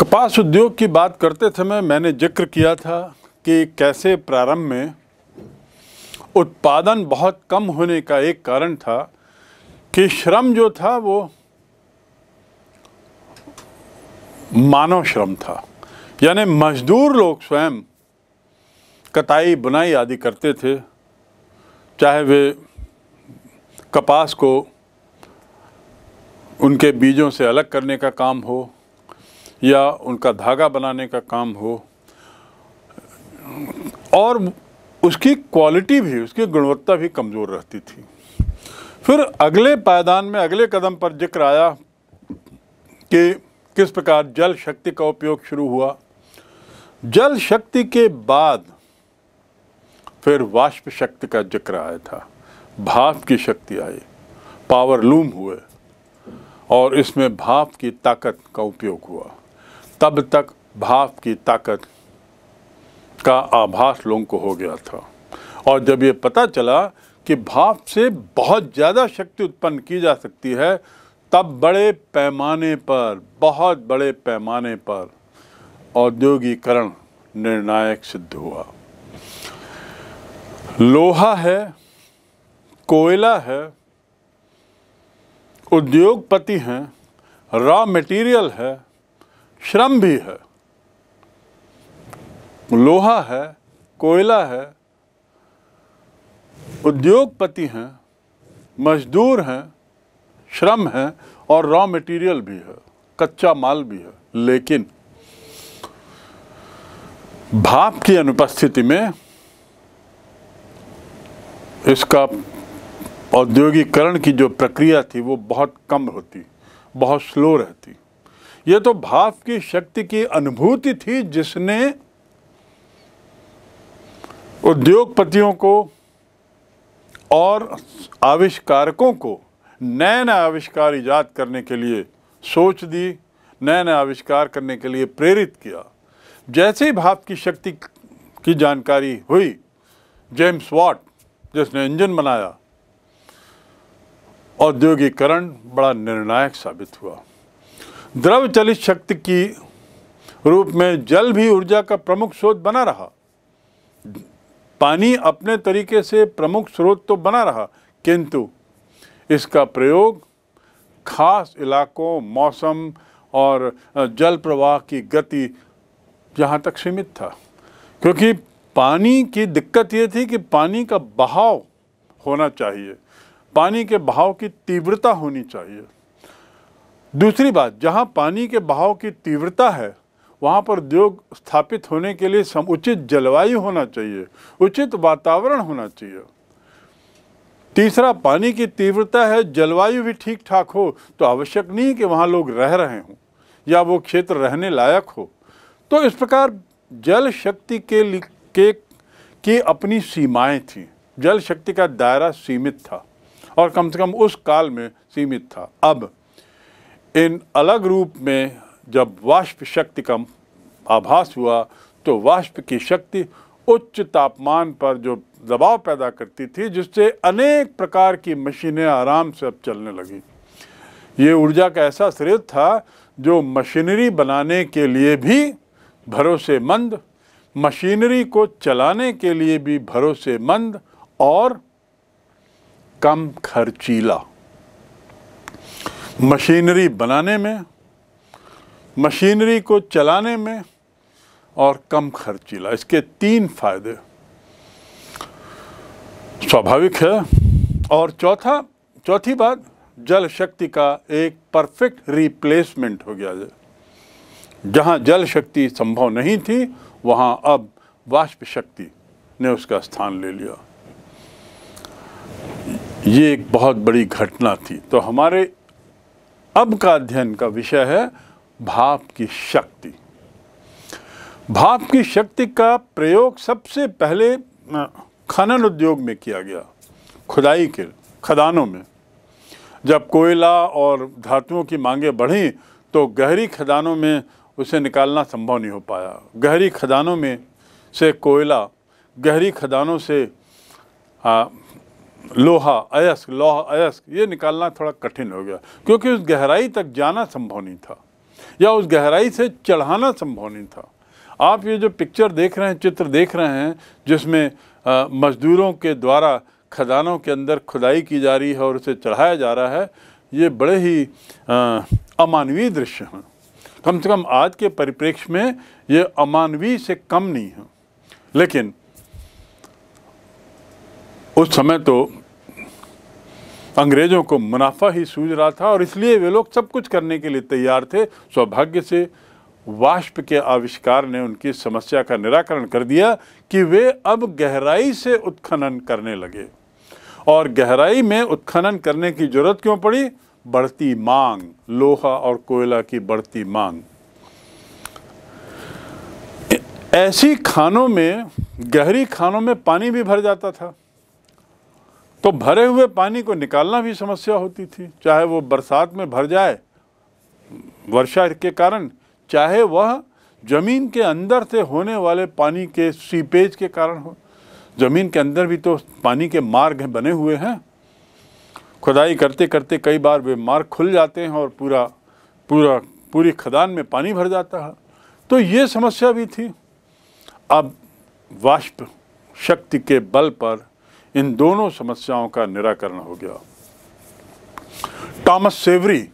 कपास उद्योग की बात करते समय मैंने जिक्र किया था कि कैसे प्रारंभ में उत्पादन बहुत कम होने का एक कारण था कि श्रम जो था वो मानव श्रम था यानी मजदूर लोग स्वयं कताई बुनाई आदि करते थे चाहे वे कपास को उनके बीजों से अलग करने का काम हो या उनका धागा बनाने का काम हो और उसकी क्वालिटी भी उसकी गुणवत्ता भी कमज़ोर रहती थी फिर अगले पायदान में अगले कदम पर जिक्र आया कि किस प्रकार जल शक्ति का उपयोग शुरू हुआ जल शक्ति के बाद फिर वाष्प शक्ति का जिक्र आया था भाप की शक्ति आई पावर लूम हुए और इसमें भाप की ताकत का उपयोग हुआ तब तक भाप की ताकत का आभास लोगों को हो गया था और जब ये पता चला कि भाप से बहुत ज़्यादा शक्ति उत्पन्न की जा सकती है तब बड़े पैमाने पर बहुत बड़े पैमाने पर औद्योगिकरण निर्णायक सिद्ध हुआ लोहा है कोयला है उद्योगपति हैं रॉ मटेरियल है श्रम भी है लोहा है कोयला है उद्योगपति हैं मजदूर हैं श्रम है और रॉ मटेरियल भी है कच्चा माल भी है लेकिन भाप की अनुपस्थिति में इसका औद्योगिकरण की जो प्रक्रिया थी वो बहुत कम होती बहुत स्लो रहती ये तो भाव की शक्ति की अनुभूति थी जिसने उद्योगपतियों को और आविष्कारकों को नए नए आविष्कार ईजाद करने के लिए सोच दी नए नए आविष्कार करने के लिए प्रेरित किया जैसे ही भाप की शक्ति की जानकारी हुई जेम्स वॉट जिसने इंजन बनाया औद्योगिकरण बड़ा निर्णायक साबित हुआ द्रव चलित शक्ति की रूप में जल भी ऊर्जा का प्रमुख स्रोत बना रहा पानी अपने तरीके से प्रमुख स्रोत तो बना रहा किंतु इसका प्रयोग खास इलाकों मौसम और जल प्रवाह की गति जहाँ तक सीमित था क्योंकि पानी की दिक्कत ये थी कि पानी का बहाव होना चाहिए पानी के बहाव की तीव्रता होनी चाहिए दूसरी बात जहाँ पानी के बहाव की तीव्रता है वहाँ पर उद्योग स्थापित होने के लिए समुचित जलवायु होना चाहिए उचित वातावरण होना चाहिए तीसरा पानी की तीव्रता है जलवायु भी ठीक ठाक हो तो आवश्यक नहीं कि वहाँ लोग रह रहे हों या वो क्षेत्र रहने लायक हो तो इस प्रकार जल शक्ति के के की अपनी सीमाएं थीं जल शक्ति का दायरा सीमित था और कम से कम उस काल में सीमित था अब इन अलग रूप में जब वाष्प शक्ति का आभास हुआ तो वाष्प की शक्ति उच्च तापमान पर जो दबाव पैदा करती थी जिससे अनेक प्रकार की मशीनें आराम से अब चलने लगी ये ऊर्जा का ऐसा स्रोत था जो मशीनरी बनाने के लिए भी भरोसेमंद मशीनरी को चलाने के लिए भी भरोसेमंद और कम खर्चीला मशीनरी बनाने में मशीनरी को चलाने में और कम खर्चीला इसके तीन फायदे स्वाभाविक है और चौथा चौथी बात जल शक्ति का एक परफेक्ट रिप्लेसमेंट हो गया है जहाँ जल शक्ति संभव नहीं थी वहाँ अब वाष्प शक्ति ने उसका स्थान ले लिया ये एक बहुत बड़ी घटना थी तो हमारे अब का अध्ययन का विषय है भाप की शक्ति भाप की शक्ति का प्रयोग सबसे पहले खनन उद्योग में किया गया खुदाई के खदानों में जब कोयला और धातुओं की मांगें बढ़ी तो गहरी खदानों में उसे निकालना संभव नहीं हो पाया गहरी खदानों में से कोयला गहरी खदानों से लोहा अयस्क लोहा अयस्क ये निकालना थोड़ा कठिन हो गया क्योंकि उस गहराई तक जाना संभव नहीं था या उस गहराई से चढ़ाना संभव नहीं था आप ये जो पिक्चर देख रहे हैं चित्र देख रहे हैं जिसमें मज़दूरों के द्वारा खदानों के अंदर खुदाई की जा रही है और उसे चढ़ाया जा रहा है ये बड़े ही अमानवीय दृश्य हैं कम से कम आज के परिप्रेक्ष्य में ये अमानवीय से कम नहीं है लेकिन उस समय तो अंग्रेज़ों को मुनाफा ही सूझ रहा था और इसलिए वे लोग सब कुछ करने के लिए तैयार थे सौभाग्य से वाष्प के आविष्कार ने उनकी समस्या का निराकरण कर दिया कि वे अब गहराई से उत्खनन करने लगे और गहराई में उत्खनन करने की जरूरत क्यों पड़ी बढ़ती मांग लोहा और कोयला की बढ़ती मांग ऐसी खानों में गहरी खानों में पानी भी भर जाता था तो भरे हुए पानी को निकालना भी समस्या होती थी चाहे वो बरसात में भर जाए वर्षा के कारण चाहे वह जमीन के अंदर से होने वाले पानी के सीपेज के कारण हो जमीन के अंदर भी तो पानी के मार्ग बने हुए हैं खुदाई करते करते कई बार वे मार्ग खुल जाते हैं और पूरा पूरा पूरी खदान में पानी भर जाता है तो ये समस्या भी थी अब वाष्प शक्ति के बल पर इन दोनों समस्याओं का निराकरण हो गया टॉमस सेवरी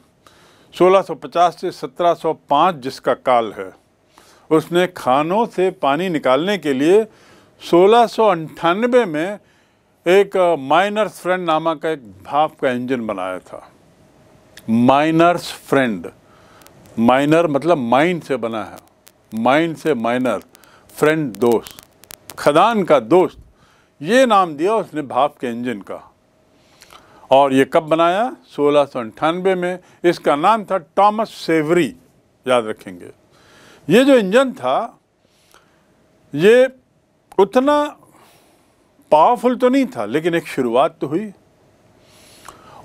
1650 से 1705 जिसका काल है उसने खानों से पानी निकालने के लिए सोलह में एक माइनर्स फ्रेंड नामक का एक भाप का इंजन बनाया था माइनर्स फ्रेंड माइनर मतलब माइन से बना है माइन से माइनर फ्रेंड दोस्त खदान का दोस्त ये नाम दिया उसने भाप के इंजन का और ये कब बनाया सोलह में इसका नाम था टॉमस सेवरी याद रखेंगे ये जो इंजन था ये उतना पावरफुल तो नहीं था लेकिन एक शुरुआत तो हुई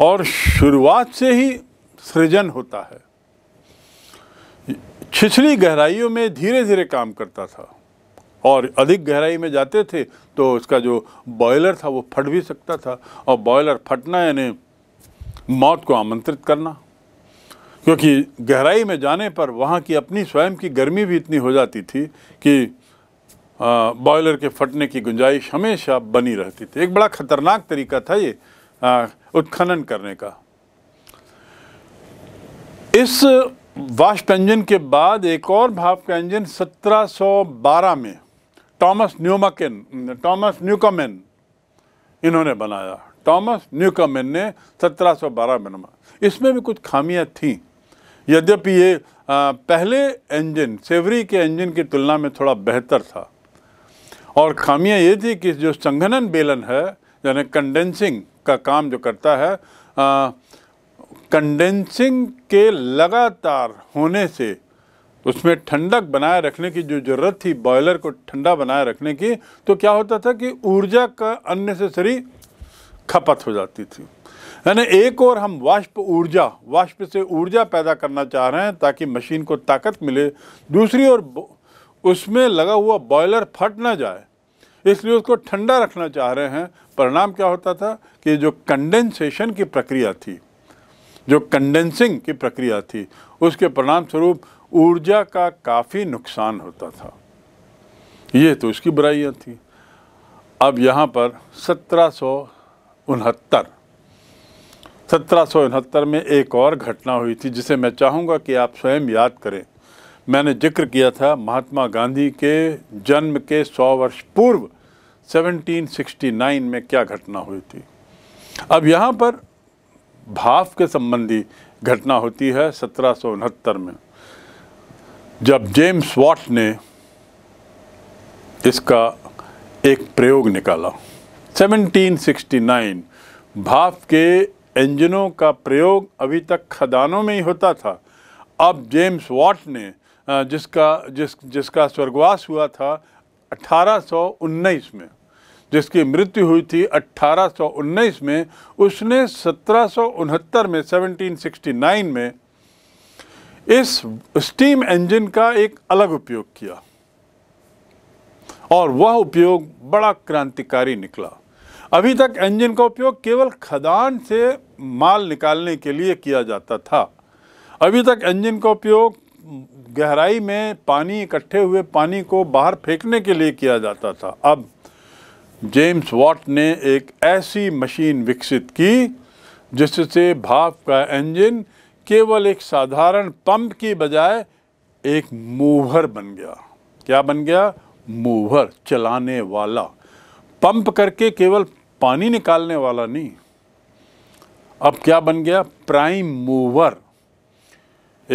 और शुरुआत से ही सृजन होता है छिछली गहराइयों में धीरे धीरे काम करता था और अधिक गहराई में जाते थे तो उसका जो बॉयलर था वो फट भी सकता था और बॉयलर फटना यानी मौत को आमंत्रित करना क्योंकि गहराई में जाने पर वहाँ की अपनी स्वयं की गर्मी भी इतनी हो जाती थी कि बॉयलर के फटने की गुंजाइश हमेशा बनी रहती थी एक बड़ा खतरनाक तरीका था ये उत्खनन करने का इस वाष्प इंजन के बाद एक और भाप का इंजन 1712 में टॉमस न्यूमकिन टॉमस न्यूकमेन इन्होंने बनाया टॉमस न्यूकमेन ने 1712 में बनवा इसमें भी कुछ खामियां थीं यद्यपि ये आ, पहले इंजन सेवरी के इंजन की तुलना में थोड़ा बेहतर था और खामियां ये थी कि जो संघनन बेलन है यानी कंडेंसिंग का काम जो करता है कंडेंसिंग के लगातार होने से उसमें ठंडक बनाए रखने की जो ज़रूरत थी बॉयलर को ठंडा बनाए रखने की तो क्या होता था कि ऊर्जा का अननेसेसरी खपत हो जाती थी यानी एक और हम वाष्प ऊर्जा वाष्प से ऊर्जा पैदा करना चाह रहे हैं ताकि मशीन को ताकत मिले दूसरी ओर उसमें लगा हुआ बॉयलर फट ना जाए इसलिए उसको ठंडा रखना चाह रहे हैं परिणाम क्या होता था कि जो कंडेंसेशन की प्रक्रिया थी जो कंडेंसिंग की प्रक्रिया थी उसके परिणाम स्वरूप ऊर्जा का काफ़ी नुकसान होता था ये तो इसकी बुराइयाँ थी अब यहाँ पर सत्रह सौ उनहत्तर सत्रह सौ उनहत्तर में एक और घटना हुई थी जिसे मैं चाहूँगा कि आप स्वयं याद करें मैंने जिक्र किया था महात्मा गांधी के जन्म के सौ वर्ष पूर्व 1769 में क्या घटना हुई थी अब यहाँ पर भाव के संबंधी घटना होती है सत्रह में जब जेम्स वाट ने इसका एक प्रयोग निकाला 1769 भाप के इंजनों का प्रयोग अभी तक खदानों में ही होता था अब जेम्स वाट ने जिसका जिस जिसका स्वर्गवास हुआ था 1819 में जिसकी मृत्यु हुई थी 1819 में उसने सत्रह में 1769 में इस स्टीम इंजन का एक अलग उपयोग किया और वह उपयोग बड़ा क्रांतिकारी निकला अभी तक इंजन का उपयोग केवल खदान से माल निकालने के लिए किया जाता था अभी तक इंजन का उपयोग गहराई में पानी इकट्ठे हुए पानी को बाहर फेंकने के लिए किया जाता था अब जेम्स वॉट ने एक ऐसी मशीन विकसित की जिससे भाप का इंजन केवल एक साधारण पंप की बजाय एक मूवर बन गया क्या बन गया मूवर चलाने वाला पंप करके केवल पानी निकालने वाला नहीं अब क्या बन गया प्राइम मूवर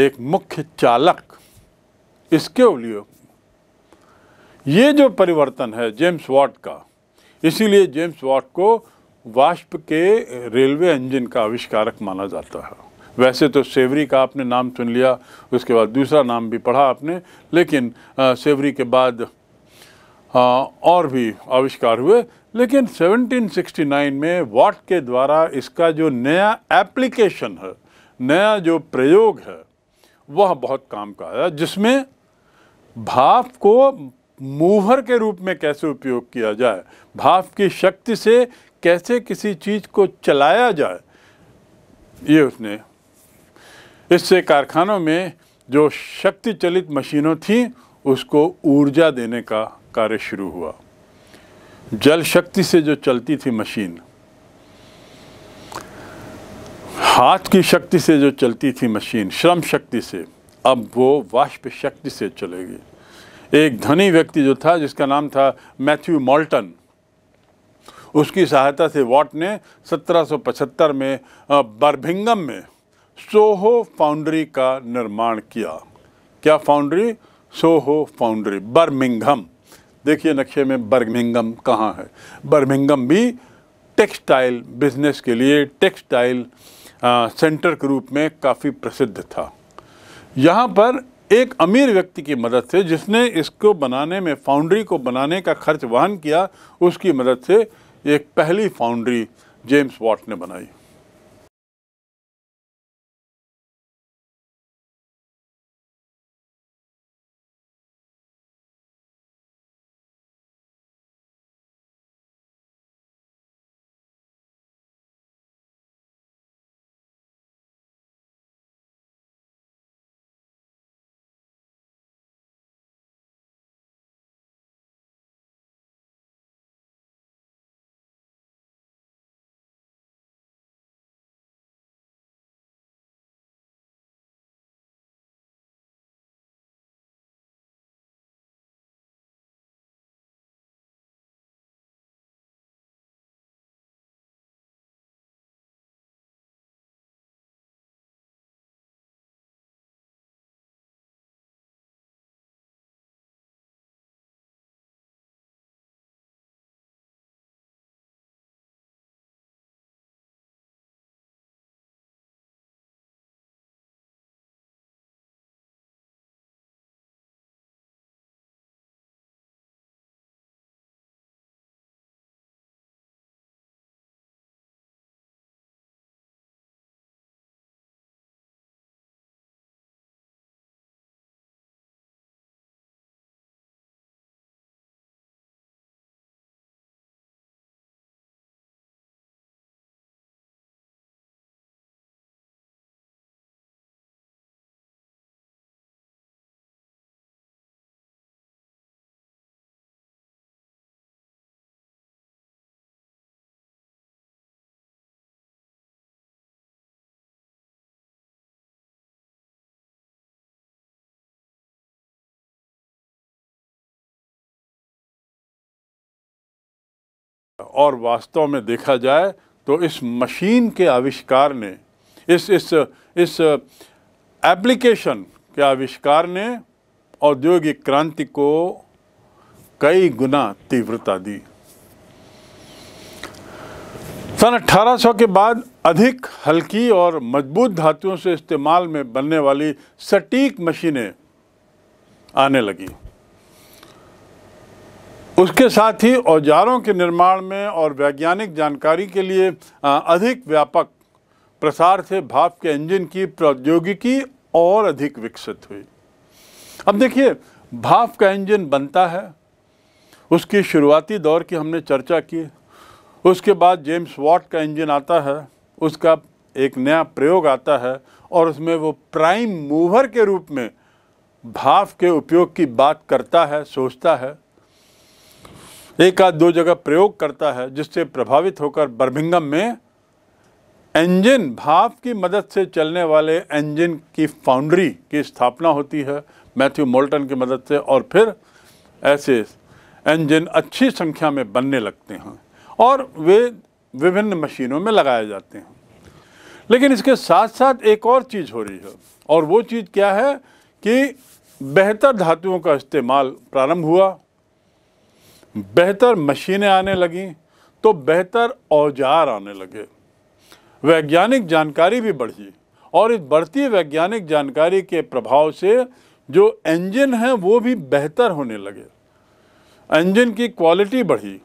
एक मुख्य चालक इसके उपयोग ये जो परिवर्तन है जेम्स वाट का इसीलिए जेम्स वाट को वाष्प के रेलवे इंजन का आविष्कारक माना जाता है वैसे तो सेवरी का आपने नाम चुन लिया उसके बाद दूसरा नाम भी पढ़ा आपने लेकिन आ, सेवरी के बाद आ, और भी आविष्कार हुए लेकिन 1769 में वाट के द्वारा इसका जो नया एप्लीकेशन है नया जो प्रयोग है वह बहुत काम का आया जिसमें भाप को मूवर के रूप में कैसे उपयोग किया जाए भाप की शक्ति से कैसे किसी चीज़ को चलाया जाए ये उसने इससे कारखानों में जो शक्ति चलित मशीनों थी उसको ऊर्जा देने का कार्य शुरू हुआ जल शक्ति से जो चलती थी मशीन हाथ की शक्ति से जो चलती थी मशीन श्रम शक्ति से अब वो वाष्प शक्ति से चलेगी एक धनी व्यक्ति जो था जिसका नाम था मैथ्यू मॉल्टन उसकी सहायता से वॉट ने 1775 में बर्भिंगम में सोहो फाउंड्री का निर्माण किया क्या फाउंड्री सोहो फाउंड्री बर्मिंगम देखिए नक्शे में बर्मिंगम कहाँ है बर्मिंगम भी टेक्सटाइल बिजनेस के लिए टेक्सटाइल सेंटर के रूप में काफ़ी प्रसिद्ध था यहाँ पर एक अमीर व्यक्ति की मदद से जिसने इसको बनाने में फाउंड्री को बनाने का खर्च वहन किया उसकी मदद से एक पहली फाउंड्री जेम्स वॉट ने बनाई और वास्तव में देखा जाए तो इस मशीन के आविष्कार ने इस इस इस एप्लीकेशन के आविष्कार ने औद्योगिक क्रांति को कई गुना तीव्रता दी सन 1800 के बाद अधिक हल्की और मजबूत धातुओं से इस्तेमाल में बनने वाली सटीक मशीनें आने लगीं उसके साथ ही औजारों के निर्माण में और वैज्ञानिक जानकारी के लिए अधिक व्यापक प्रसार से भाप के इंजन की प्रौद्योगिकी और अधिक विकसित हुई अब देखिए भाप का इंजन बनता है उसकी शुरुआती दौर की हमने चर्चा की उसके बाद जेम्स वॉट का इंजन आता है उसका एक नया प्रयोग आता है और उसमें वो प्राइम मूवर के रूप में भाप के उपयोग की बात करता है सोचता है एक आध दो जगह प्रयोग करता है जिससे प्रभावित होकर बर्मिंगम में इंजन भाप की मदद से चलने वाले इंजन की फाउंड्री की स्थापना होती है मैथ्यू मोल्टन की मदद से और फिर ऐसे इंजन अच्छी संख्या में बनने लगते हैं और वे विभिन्न मशीनों में लगाए जाते हैं लेकिन इसके साथ साथ एक और चीज़ हो रही है और वो चीज़ क्या है कि बेहतर धातुओं का इस्तेमाल प्रारंभ हुआ बेहतर मशीनें आने लगीं तो बेहतर औजार आने लगे वैज्ञानिक जानकारी भी बढ़ी और इस बढ़ती वैज्ञानिक जानकारी के प्रभाव से जो इंजन हैं वो भी बेहतर होने लगे इंजन की क्वालिटी बढ़ी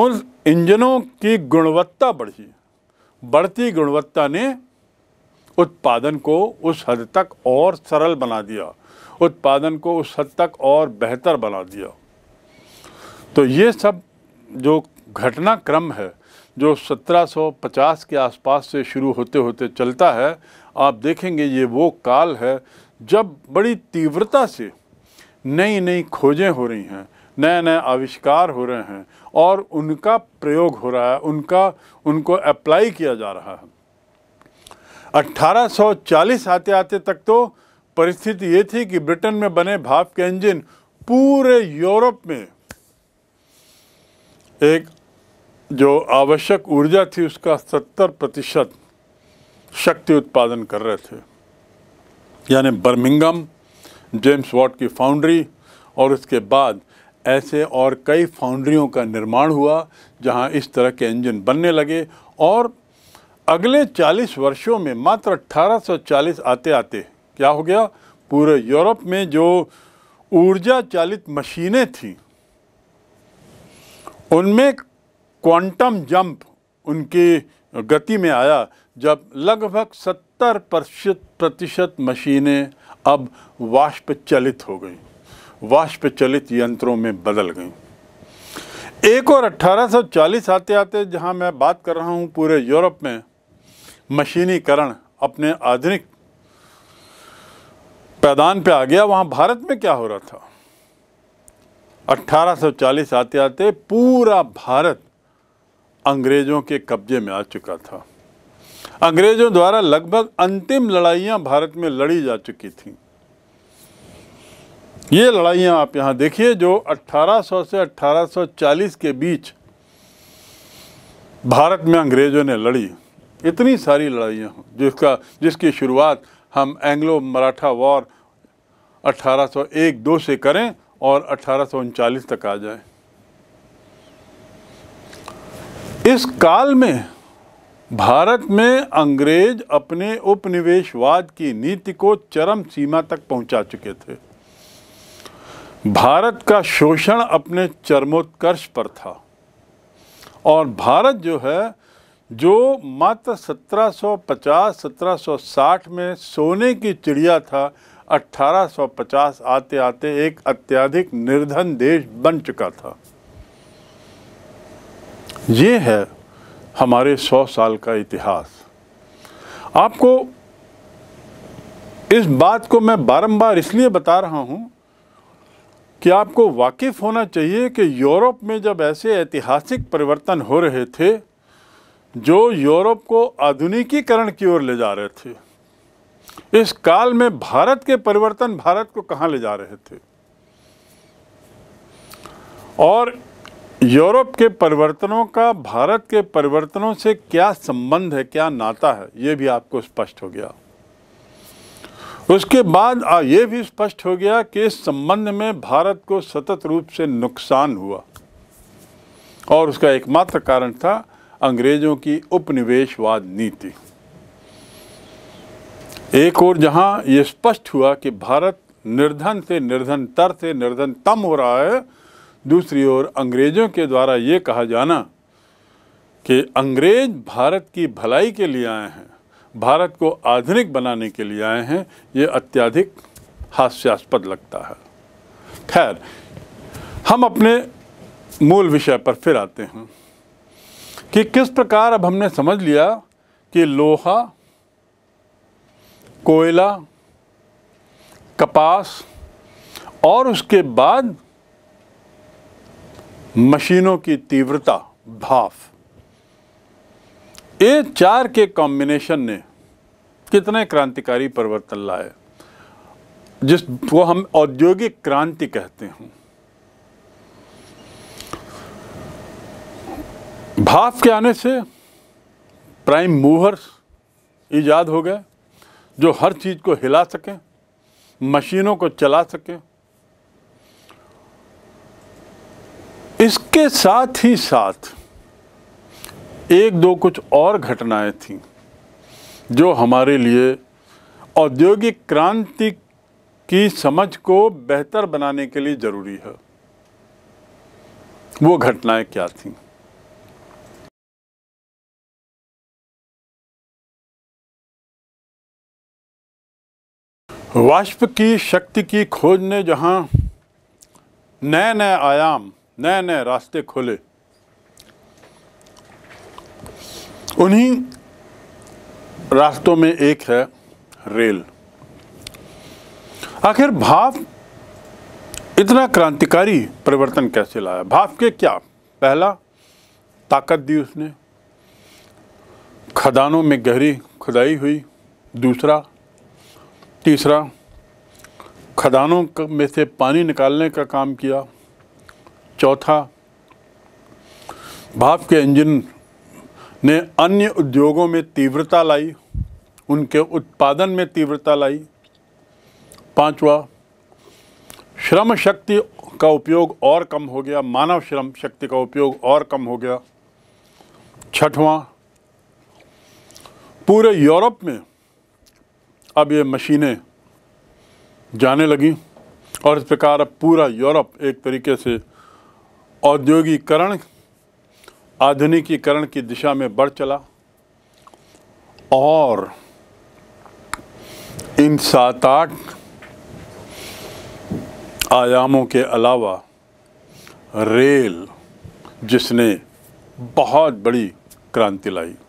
उन इंजनों की गुणवत्ता बढ़ी बढ़ती गुणवत्ता ने उत्पादन को उस हद तक और सरल बना दिया उत्पादन को उस हद तक और बेहतर बना दिया तो ये सब जो घटनाक्रम है जो 1750 के आसपास से शुरू होते होते चलता है आप देखेंगे ये वो काल है जब बड़ी तीव्रता से नई नई खोजें हो रही हैं नए नए आविष्कार हो रहे हैं और उनका प्रयोग हो रहा है उनका उनको अप्लाई किया जा रहा है 1840 आते आते तक तो परिस्थिति ये थी कि ब्रिटेन में बने भाप के इंजन पूरे यूरोप में एक जो आवश्यक ऊर्जा थी उसका सत्तर प्रतिशत शक्ति उत्पादन कर रहे थे यानी बर्मिंगम जेम्स वॉट की फाउंड्री और उसके बाद ऐसे और कई फाउंड्रियों का निर्माण हुआ जहां इस तरह के इंजन बनने लगे और अगले 40 वर्षों में मात्र 1840 आते आते क्या हो गया पूरे यूरोप में जो ऊर्जा चालित मशीनें थीं उनमें क्वांटम जंप उनकी गति में आया जब लगभग 70 प्रतिशत प्रतिशत मशीनें अब वाष्प चलित हो गई वाष्प चलित यंत्रों में बदल गई एक और 1840 आते आते जहां मैं बात कर रहा हूं पूरे यूरोप में मशीनीकरण अपने आधुनिक पैदान पे आ गया वहां भारत में क्या हो रहा था 1840 आते आते पूरा भारत अंग्रेज़ों के कब्जे में आ चुका था अंग्रेज़ों द्वारा लगभग अंतिम लड़ाइयां भारत में लड़ी जा चुकी थी ये लड़ाइयाँ आप यहाँ देखिए जो 1800 से 1840 के बीच भारत में अंग्रेज़ों ने लड़ी इतनी सारी लड़ाइयां जिसका जिसकी शुरुआत हम एंग्लो मराठा वॉर 1801 सौ से करें और अठारह तक आ जाए इस काल में भारत में अंग्रेज अपने उपनिवेशवाद की नीति को चरम सीमा तक पहुंचा चुके थे भारत का शोषण अपने चरमोत्कर्ष पर था और भारत जो है जो मात्र 1750-1760 में सोने की चिड़िया था 1850 आते आते एक अत्याधिक निर्धन देश बन चुका था ये है हमारे सौ साल का इतिहास आपको इस बात को मैं बारंबार इसलिए बता रहा हूं कि आपको वाकिफ़ होना चाहिए कि यूरोप में जब ऐसे ऐतिहासिक परिवर्तन हो रहे थे जो यूरोप को आधुनिकीकरण की ओर ले जा रहे थे इस काल में भारत के परिवर्तन भारत को कहाँ ले जा रहे थे और यूरोप के परिवर्तनों का भारत के परिवर्तनों से क्या संबंध है क्या नाता है ये भी आपको स्पष्ट हो गया उसके बाद ये भी स्पष्ट हो गया कि इस संबंध में भारत को सतत रूप से नुकसान हुआ और उसका एकमात्र कारण था अंग्रेज़ों की उपनिवेशवाद नीति एक और जहां ये स्पष्ट हुआ कि भारत निर्धन से निर्धन तर से निर्धन तम हो रहा है दूसरी ओर अंग्रेज़ों के द्वारा ये कहा जाना कि अंग्रेज भारत की भलाई के लिए आए हैं भारत को आधुनिक बनाने के लिए आए हैं ये अत्याधिक हास्यास्पद लगता है खैर हम अपने मूल विषय पर फिर आते हैं कि किस प्रकार अब हमने समझ लिया कि लोहा कोयला कपास और उसके बाद मशीनों की तीव्रता भाफ ये चार के कॉम्बिनेशन ने कितने क्रांतिकारी परिवर्तन लाए जिस वो हम औद्योगिक क्रांति कहते हैं भाफ के आने से प्राइम मूवर्स ईजाद हो गए जो हर चीज़ को हिला सकें मशीनों को चला सकें इसके साथ ही साथ एक दो कुछ और घटनाएं थीं जो हमारे लिए औद्योगिक क्रांति की समझ को बेहतर बनाने के लिए ज़रूरी है वो घटनाएं क्या थीं वाष्प की शक्ति की खोज ने जहाँ नए नए आयाम नए नए रास्ते खोले उन्हीं रास्तों में एक है रेल आखिर भाव इतना क्रांतिकारी परिवर्तन कैसे लाया भाव के क्या पहला ताकत दी उसने खदानों में गहरी खुदाई हुई दूसरा तीसरा खदानों में से पानी निकालने का काम किया चौथा भाप के इंजन ने अन्य उद्योगों में तीव्रता लाई उनके उत्पादन में तीव्रता लाई पांचवा श्रम शक्ति का उपयोग और कम हो गया मानव श्रम शक्ति का उपयोग और कम हो गया छठवां पूरे यूरोप में अब ये मशीनें जाने लगी और इस प्रकार अब पूरा यूरोप एक तरीके से औद्योगिकरण आधुनिकीकरण की दिशा में बढ़ चला और इन सात आठ आयामों के अलावा रेल जिसने बहुत बड़ी क्रांति लाई